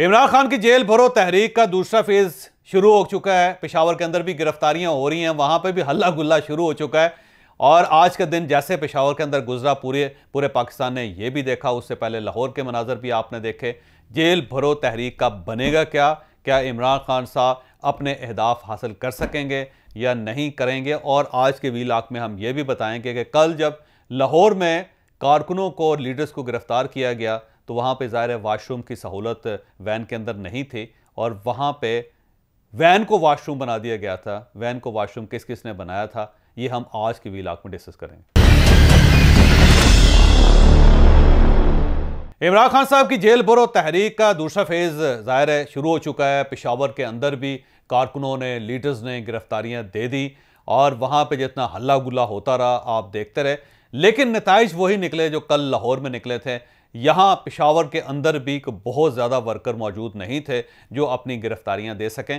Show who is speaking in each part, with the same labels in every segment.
Speaker 1: इमरान खान की जेल भरो तहरीक का दूसरा फेज शुरू हो चुका है पेशावर के अंदर भी गिरफ्तारियां हो रही हैं वहाँ पर भी हल्ला गुल्ला शुरू हो चुका है और आज का दिन जैसे पेशावर के अंदर गुजरा पूरे पूरे पाकिस्तान ने यह भी देखा उससे पहले लाहौर के मनाजर भी आपने देखे जेल भरो तहरीक का बनेगा क्या क्या इमरान खान साहब अपने अहदाफ हासिल कर सकेंगे या नहीं करेंगे और आज के वी लाख में हम ये भी बताएंगे कि कल जब लाहौर में कारकुनों को और लीडर्स को गिरफ्तार किया गया तो वहाँ पे ज़ाहिर है वाशरूम की सहूलत वैन के अंदर नहीं थी और वहाँ पे वैन को वाशरूम बना दिया गया था वैन को वाशरूम किस किस ने बनाया था ये हम आज की वीलाक में डिस्कस करेंगे इमरान खान साहब की जेल बरो तहरीक का दूसरा फेज़ ज़ाहिर है शुरू हो चुका है पिशावर के अंदर भी कारकुनों ने लीडर्स ने गिरफ्तारियां दे दी और वहाँ पे जितना हल्ला गुल्ला होता रहा आप देखते रहे लेकिन नतज वही निकले जो कल लाहौर में निकले थे यहाँ पिशावर के अंदर भी बहुत ज़्यादा वर्कर मौजूद नहीं थे जो अपनी गिरफ्तारियाँ दे सकें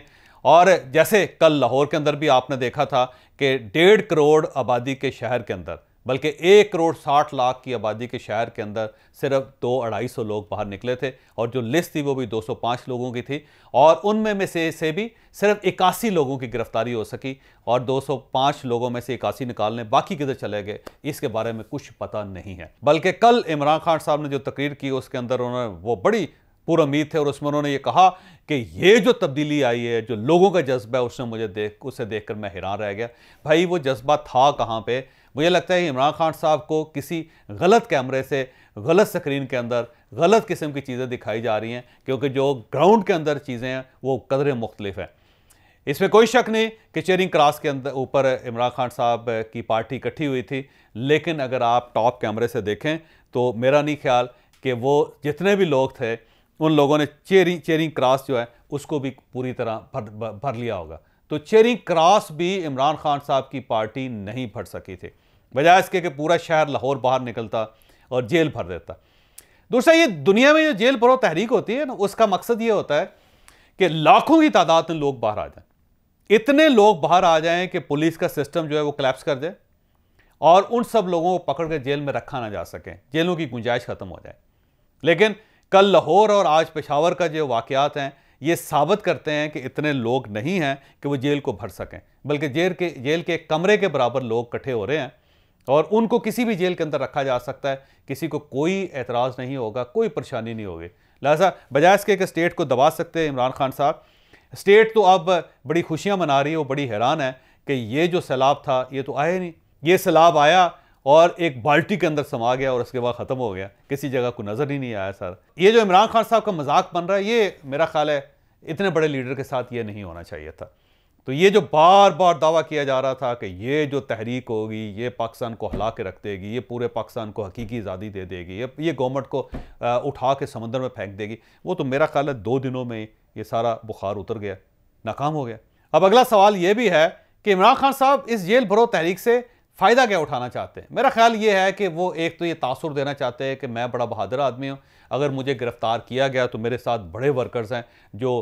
Speaker 1: और जैसे कल लाहौर के अंदर भी आपने देखा था कि डेढ़ करोड़ आबादी के शहर के अंदर बल्कि एक करोड़ साठ लाख की आबादी के शहर के अंदर सिर्फ दो अढ़ाई सौ लोग बाहर निकले थे और जो लिस्ट थी वो भी 205 लोगों की थी और उनमें में से से भी सिर्फ इक्यासी लोगों की गिरफ्तारी हो सकी और 205 लोगों में से इक्यासी निकालने बाकी किधर चले गए इसके बारे में कुछ पता नहीं है बल्कि कल इमरान खान साहब ने जो तकरीर की उसके अंदर उन्होंने वो बड़ी उम्मीद थे और उसमें उन्होंने ये कहा कि ये जो तब्दीली आई है जो लोगों का जज्बा है उसने मुझे देख उसे देख कर मैं हैरान रह गया भाई वो जज्बा था कहाँ पर मुझे लगता है इमरान खान साहब को किसी गलत कैमरे से गलत स्क्रीन के अंदर गलत किस्म की चीज़ें दिखाई जा रही हैं क्योंकि जो ग्राउंड के अंदर चीज़ें हैं वो कदरें मुख्तलिफ हैं इसमें कोई शक नहीं कि चेरिंग क्रॉस के अंदर ऊपर इमरान खान साहब की पार्टी इकट्ठी हुई थी लेकिन अगर आप टॉप कैमरे से देखें तो मेरा नहीं ख्याल कि वो जितने भी लोग थे उन लोगों ने चेरिंग चेरिंग क्रॉस जो है उसको भी पूरी तरह भर भर लिया होगा तो चेरिंग क्रॉस भी इमरान खान साहब की पार्टी नहीं भर सकी थी बजाय इसके कि पूरा शहर लाहौर बाहर निकलता और जेल भर देता दूसरा ये दुनिया में जो जेल भरो तहरीक होती है ना उसका मकसद ये होता है कि लाखों की तादाद में लोग बाहर आ जाए इतने लोग बाहर आ जाएँ कि पुलिस का सिस्टम जो है वो क्लैप्स कर दे और उन सब लोगों को पकड़ कर जेल में रखा ना जा सके जेलों की गुंजाइश ख़त्म हो जाए लेकिन कल लाहौर और आज पेशावर का जो वाकयात हैं ये साबित करते हैं कि इतने लोग नहीं हैं कि वो जेल को भर सकें बल्कि जेल के जेल के कमरे के बराबर लोग इकट्ठे हो रहे हैं और उनको किसी भी जेल के अंदर रखा जा सकता है किसी को कोई एतराज़ नहीं होगा कोई परेशानी नहीं होगी लिहाजा बजाय इसके कि स्टेट को दबा सकते हैं इमरान खान साहब स्टेट तो अब बड़ी खुशियाँ मना रही है और बड़ी हैरान है कि ये जो सैलाब था ये तो आया नहीं ये सैलाब आया और एक बाल्टी के अंदर समा गया और उसके बाद ख़त्म हो गया किसी जगह को नज़र ही नहीं आया सर ये जो इमरान खान साहब का मजाक बन रहा है ये मेरा ख्याल है इतने बड़े लीडर के साथ ये नहीं होना चाहिए था तो ये जो बार बार दावा किया जा रहा था कि ये जो तहरीक होगी ये पाकिस्तान को हला के रख देगी ये पूरे पाकिस्तान को हकीकी आज़ादी दे देगी ये ये गवर्नमेंट को उठा के समंदर में फेंक देगी वो तो मेरा ख्याल है दो दिनों में ये सारा बुखार उतर गया नाकाम हो गया अब अगला सवाल ये भी है कि इमरान खान साहब इस जेल भरो तहरीक से फ़ायदा क्या उठाना चाहते हैं मेरा ख्याल ये है कि वो एक तो ये तासुर देना चाहते हैं कि मैं बड़ा बहादुर आदमी हूँ अगर मुझे गिरफ़्तार किया गया तो मेरे साथ बड़े वर्कर्स हैं जो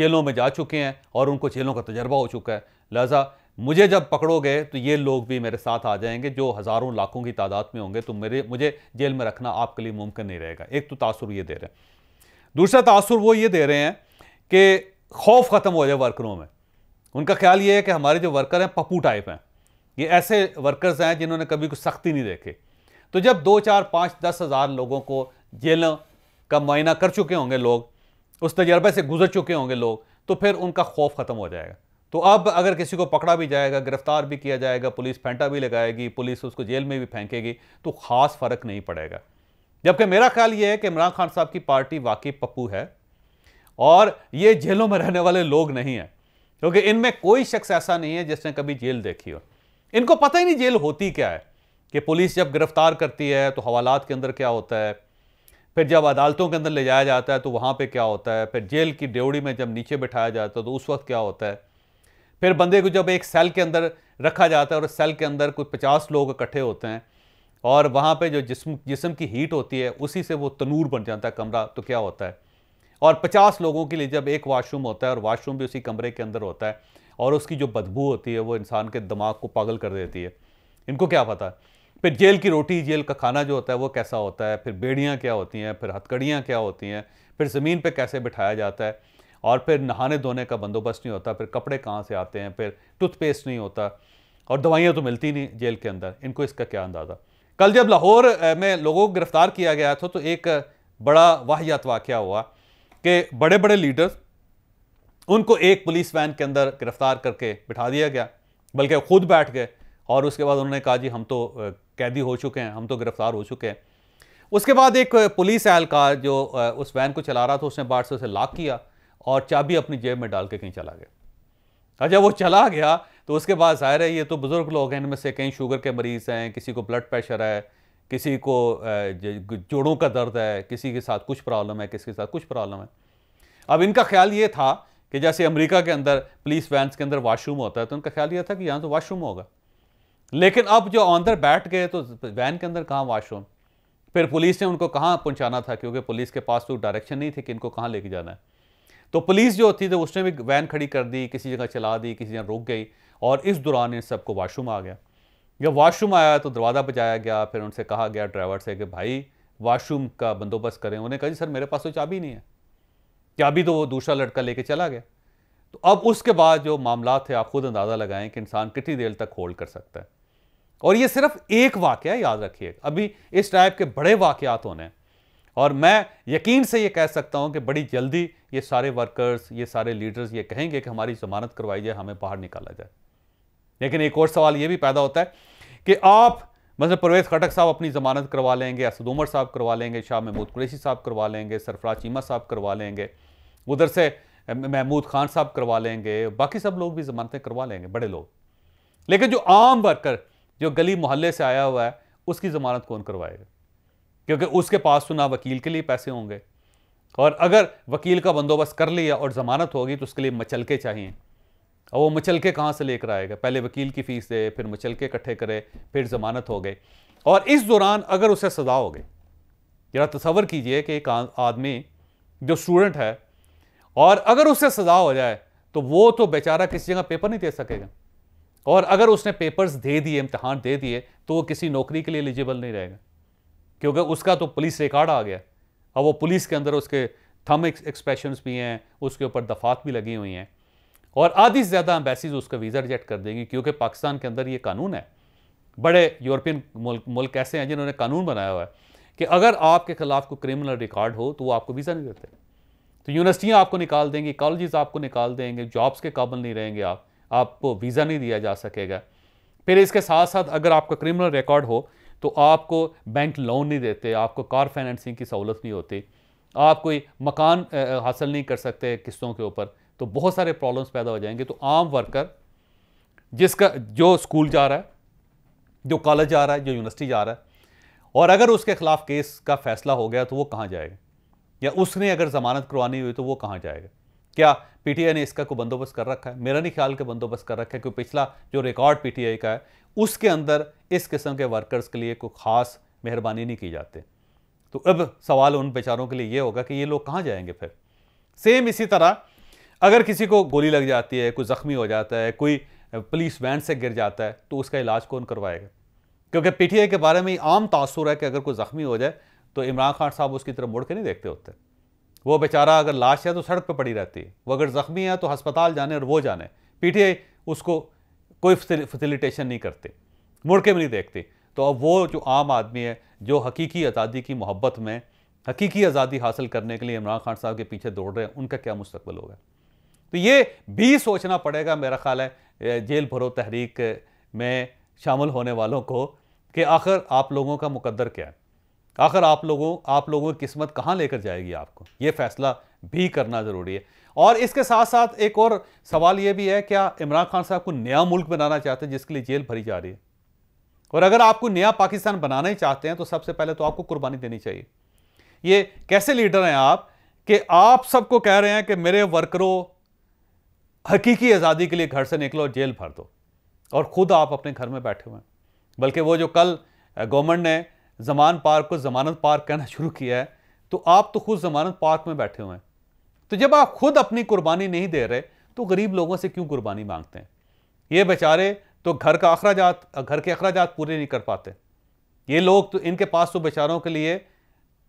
Speaker 1: जेलों में जा चुके हैं और उनको जेलों का तजर्बा हो चुका है लिहाजा मुझे जब पकड़ोगे तो ये लोग भी मेरे साथ आ जाएंगे जो हज़ारों लाखों की तादाद में होंगे तो मेरे मुझे जेल में रखना आपके लिए मुमकिन नहीं रहेगा एक तो तासुर ये दे रहे हैं दूसरा तासुर वो ये दे रहे हैं कि खौफ ख़त्म हो जाए वर्करों में उनका ख्याल ये है कि हमारे जो वर्कर हैं पप्पू टाइप हैं ये ऐसे वर्कर्स हैं जिन्होंने कभी कुछ सख्ती नहीं देखे तो जब दो चार पाँच दस हज़ार लोगों को जेल का मुआयना कर चुके होंगे लोग उस तजर्बे से गुजर चुके होंगे लोग तो फिर उनका खौफ ख़त्म हो जाएगा तो अब अगर किसी को पकड़ा भी जाएगा गिरफ्तार भी किया जाएगा पुलिस फेंटा भी लगाएगी पुलिस उसको जेल में भी फेंकेगी तो ख़ास फ़र्क नहीं पड़ेगा जबकि मेरा ख्याल ये है कि इमरान खान साहब की पार्टी वाकई पप्पू है और ये जेलों में रहने वाले लोग नहीं हैं क्योंकि इनमें कोई शख्स ऐसा नहीं है जिसने कभी जेल देखी हो इनको पता ही नहीं जेल होती क्या है कि पुलिस जब गिरफ्तार करती है तो हवालात के अंदर क्या होता है फिर जब अदालतों के अंदर ले जाया जाता है तो वहाँ पे क्या होता है फिर जेल की ड्योड़ी में जब नीचे बैठाया जाता है तो उस वक्त क्या होता है फिर बंदे को जब एक सेल के अंदर रखा जाता है और सेल के अंदर कुछ पचास लोग इकट्ठे होते हैं और वहाँ पे जो जिसम जिसम की हीट होती है उसी से वो तनूर बन जाता है कमरा तो क्या होता है और पचास लोगों के लिए जब एक वाशरूम होता है और वाशरूम भी उसी कमरे के अंदर होता है और उसकी जो बदबू होती है वो इंसान के दिमाग को पागल कर देती है इनको क्या पता है फिर जेल की रोटी जेल का खाना जो होता है वो कैसा होता है फिर बेड़ियाँ क्या होती हैं फिर हथकड़ियाँ क्या होती हैं फिर ज़मीन पर कैसे बिठाया जाता है और फिर नहाने धोने का बंदोबस्त नहीं होता फिर कपड़े कहाँ से आते हैं फिर टूथपेस्ट नहीं होता और दवाइयाँ तो मिलती नहीं जेल के अंदर इनको इसका क्या अंदाज़ा कल जब लाहौर में लोगों को गिरफ्तार किया गया था तो एक बड़ा वाहियात वाक़ हुआ कि बड़े बड़े लीडर्स उनको एक पुलिस वैन के अंदर गिरफ्तार करके बिठा दिया गया बल्कि खुद बैठ गए और उसके बाद उन्होंने कहा जी हम तो कैदी हो चुके हैं हम तो गिरफ्तार हो चुके हैं उसके बाद एक पुलिस एहलकार जो उस वैन को चला रहा था उसने बाढ़ से उसे लॉक किया और चाबी अपनी जेब में डाल के कहीं चला गया और अच्छा, जब वो चला गया तो उसके बाद जाहिर है ये तो बुज़ुर्ग लोग हैं इनमें से कहीं शुगर के मरीज़ हैं किसी को ब्लड प्रेशर है किसी को जोड़ों का दर्द है किसी के साथ कुछ प्रॉब्लम है किसी के साथ कुछ प्रॉब्लम है अब इनका ख्याल ये था कि जैसे अमेरिका के अंदर पुलिस वैन के अंदर वाशरूम होता है तो उनका ख्याल यह था कि यहाँ तो वाशरूम होगा लेकिन अब जो अंदर बैठ गए तो वैन के अंदर कहाँ वाशरूम फिर पुलिस ने उनको कहाँ पहुँचाना था क्योंकि पुलिस के पास तो डायरेक्शन नहीं थी कि इनको कहाँ लेके जाना है तो पुलिस जो होती थी तो उसने भी वैन खड़ी कर दी किसी जगह चला दी किसी जगह रुक गई और इस दौरान इन सबको वाशरूम आ गया जब वाशरूम आया तो दरवाज़ा बजाया गया फिर उनसे कहा गया ड्राइवर से कि भाई वाशरूम का बंदोबस्त करें उन्हें कहा जी सर मेरे पास तो चाबी नहीं है अभी तो वो दूसरा लड़का लेके चला गया तो अब उसके बाद जो मामला थे आप खुद अंदाज़ा लगाएं कि इंसान कितनी देर तक होल्ड कर सकता है और ये सिर्फ एक वाक़ याद रखिए अभी इस टाइप के बड़े वाक़ात होने हैं और मैं यकीन से ये कह सकता हूँ कि बड़ी जल्दी ये सारे वर्कर्स ये सारे लीडर्स ये कहेंगे कि हमारी जमानत करवाई जाए हमें बाहर निकाला जाए लेकिन एक और सवाल ये भी पैदा होता है कि आप मतलब परवेज़ खटक साहब अपनी ज़मानत करवा लेंगे असद उमर साहब करवा लेंगे शाह महमूद कुरैशी साहब करवा लेंगे सरफराज चीमा साहब करवा लेंगे उधर से महमूद खान साहब करवा लेंगे बाकी सब लोग भी ज़मानतें करवा लेंगे बड़े लोग लेकिन जो आम वर्कर जो गली मोहल्ले से आया हुआ है उसकी ज़मानत कौन करवाएगा क्योंकि उसके पास तो ना वकील के लिए पैसे होंगे और अगर वकील का बंदोबस्त कर लिया और ज़मानत होगी तो उसके लिए मचलके चाहिए और वो मचल के कहाँ से लेकर आएगा पहले वकील की फ़ीस दे फिर मचल के इकट्ठे करे फिर ज़मानत हो गए और इस दौरान अगर उसे सज़ा हो गई जरा तस्वर कीजिए कि एक आदमी जो स्टूडेंट है और अगर उसे सज़ा हो जाए तो वो तो बेचारा किसी जगह पेपर नहीं दे सकेगा और अगर उसने पेपर्स दे दिए इम्तहान दे दिए तो वो किसी नौकरी के लिए एलिजिबल नहीं रहेगा क्योंकि उसका तो पुलिस रिकॉर्ड आ गया और वो पुलिस के अंदर उसके थम एक्सप्रेशंस भी हैं उसके ऊपर दफात भी लगी हुई हैं और आधी से ज़्यादा अम्बेसीज उसका वीज़ा रिजेक्ट कर देंगी क्योंकि पाकिस्तान के अंदर ये कानून है बड़े यूरोपियन मुल्क मुल्क ऐसे हैं जिन्होंने कानून बनाया हुआ है कि अगर आपके खिलाफ कोई क्रिमिनल रिकॉर्ड हो तो वो आपको वीज़ा नहीं देते तो यूनिवर्सिटियाँ आपको निकाल देंगी कॉलेज आपको निकाल देंगे जॉब्स के काबल नहीं रहेंगे आप आपको वीज़ा नहीं दिया जा सकेगा फिर इसके साथ साथ अगर आपका क्रिमिनल रिकॉर्ड हो तो आपको बैंक लोन नहीं देते आपको कार फाइनेंसिंग की सहूलत नहीं होती आप कोई मकान हासिल नहीं कर सकते किस्तों के ऊपर तो बहुत सारे प्रॉब्लम्स पैदा हो जाएंगे तो आम वर्कर जिसका जो स्कूल जा रहा है जो कॉलेज जा रहा है जो यूनिवर्सिटी जा रहा है और अगर उसके खिलाफ केस का फैसला हो गया तो वो कहाँ जाएगा या उसने अगर ज़मानत करवानी हुई तो वो कहाँ जाएगा क्या पी ने इसका कोई बंदोबस्त कर रखा है मेरा नहीं ख्याल के बंदोबस्त कर रखा है क्योंकि पिछला जो रिकॉर्ड पी का है उसके अंदर इस किस्म के वर्कर्स के लिए कोई ख़ास मेहरबानी नहीं की जाती तो अब सवाल उन बेचारों के लिए ये होगा कि ये लोग कहाँ जाएंगे फिर सेम इसी तरह अगर किसी को गोली लग जाती है कोई ज़ख्मी हो जाता है कोई पुलिस वैन से गिर जाता है तो उसका इलाज कौन करवाएगा क्योंकि पी के बारे में आम तासुर है कि अगर कोई ज़ख्मी हो जाए तो इमरान खान साहब उसकी तरफ मुड़ के नहीं देखते होते वो बेचारा अगर लाश है तो सड़क पर पड़ी रहती है वो अगर ज़ख्मी है तो हस्पताल जाने और वो जाने पी उसको कोई फैसिलिटेशन नहीं करते मुड़ के भी नहीं देखते तो अब वो जो आम आदमी है जो हकीकी आज़ादी की मोहब्बत में हकीकी आज़ादी हासिल करने के लिए इमरान खान साहब के पीछे दौड़ रहे हैं उनका क्या मुस्तबल होगा तो ये भी सोचना पड़ेगा मेरा ख्याल है जेल भरो तहरीक में शामिल होने वालों को कि आखिर आप लोगों का मुकद्दर क्या है आखिर आप लोगों आप लोगों की किस्मत कहाँ लेकर जाएगी आपको ये फैसला भी करना ज़रूरी है और इसके साथ साथ एक और सवाल ये भी है क्या इमरान खान साहब को नया मुल्क बनाना चाहते हैं जिसके लिए जेल भरी जा रही है और अगर आपको नया पाकिस्तान बनाना ही चाहते हैं तो सबसे पहले तो आपको कुर्बानी देनी चाहिए ये कैसे लीडर हैं आप कि आप सबको कह रहे हैं कि मेरे वर्करों हकीकी आज़ादी के लिए घर से निकलो जेल भर दो और ख़ुद आप अपने घर में बैठे हुए हैं बल्कि वो जो कल गवर्नमेंट ने जमान पार्क को जमानत पार्क कहना शुरू किया है तो आप तो खुद जमानत पार्क में बैठे हुए हैं तो जब आप खुद अपनी कुर्बानी नहीं दे रहे तो गरीब लोगों से क्यों कुर्बानी मांगते हैं ये बेचारे तो घर का अखराज घर के अखराज पूरे नहीं कर पाते ये लोग तो इनके पास तो बेचारों के लिए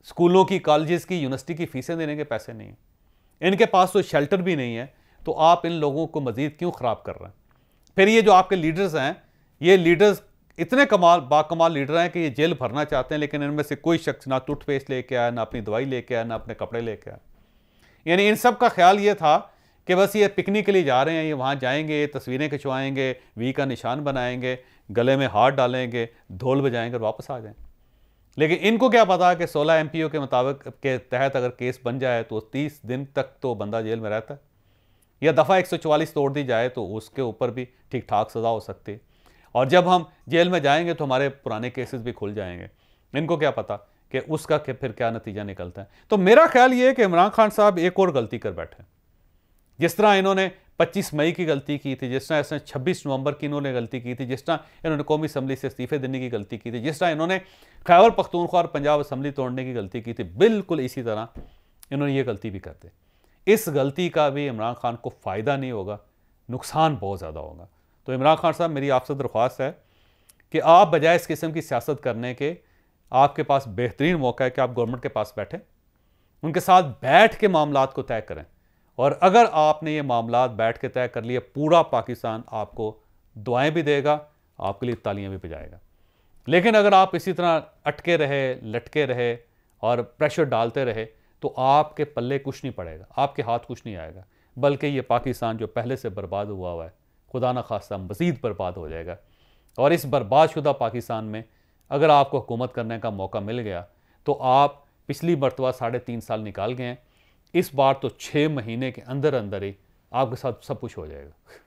Speaker 1: स्कूलों की कॉलेज़ की यूनिवर्सिटी की फीसें देने के पैसे नहीं हैं इनके पास तो शेल्टर भी नहीं है तो आप इन लोगों को मज़ीद क्यों ख़राब कर रहे हैं फिर ये जो आपके लीडर्स हैं ये लीडर्स इतने कमाल बाकमाल लीडर हैं कि ये जेल भरना चाहते हैं लेकिन इनमें से कोई शख्स ना टूथपेस्ट लेके आया ना अपनी दवाई लेके आया ना अपने कपड़े लेके आया यानी इन सब का ख्याल ये था कि बस ये पिकनिक के लिए जा रहे हैं ये वहाँ जाएंगे तस्वीरें खिंचवाएंगे वी का निशान बनाएंगे गले में हाथ डालेंगे ढोल बजाएंगे और वापस आ जाएंगे लेकिन इनको क्या पता कि पी ओ के मुताबिक के तहत अगर केस बन जाए तो तीस दिन तक तो बंदा जेल में रहता है या दफ़ा 144 तोड़ दी जाए तो उसके ऊपर भी ठीक ठाक सज़ा हो सकती है और जब हम जेल में जाएंगे तो हमारे पुराने केसेस भी खुल जाएंगे इनको क्या पता कि उसका के फिर क्या नतीजा निकलता है तो मेरा ख्याल ये है कि इमरान खान साहब एक और गलती कर बैठे जिस तरह इन्होंने 25 मई की गलती की थी जिस तरह इसने 26 नवंबर की इन्होंने गलती की थी जिस तरह इन्होंने कौमी असम्बली से इस्तीफे देने की गलती की थी जिस तरह इन्होंने खैबर पख्तूनख्वा और पंजाब असम्बली तोड़ने की गलती की थी बिल्कुल इसी तरह इन्होंने ये गलती भी करते इस गलती का भी इमरान खान को फ़ायदा नहीं होगा नुकसान बहुत ज़्यादा होगा तो इमरान खान साहब मेरी आपसे दरख्वास्त है कि आप बजाय इस किस्म की सियासत करने के आपके पास बेहतरीन मौका है कि आप गवर्नमेंट के पास बैठें उनके साथ बैठ के मामला को तय करें और अगर आपने ये मामला बैठ के तय कर लिए पूरा पाकिस्तान आपको दुआएं भी देगा आपके लिए तालियां भी बजाएगा लेकिन अगर आप इसी तरह अटके रहे लटके रहे और प्रेशर डालते रहे तो आपके पल्ले कुछ नहीं पड़ेगा आपके हाथ कुछ नहीं आएगा बल्कि ये पाकिस्तान जो पहले से बर्बाद हुआ हुआ है खुदा न खासा मज़ीद बर्बाद हो जाएगा और इस बर्बाद शुदा पाकिस्तान में अगर आपको हुकूमत करने का मौका मिल गया तो आप पिछली मरतबा साढ़े तीन साल निकाल गए हैं इस बार तो छः महीने के अंदर अंदर ही आपके साथ सब कुछ हो जाएगा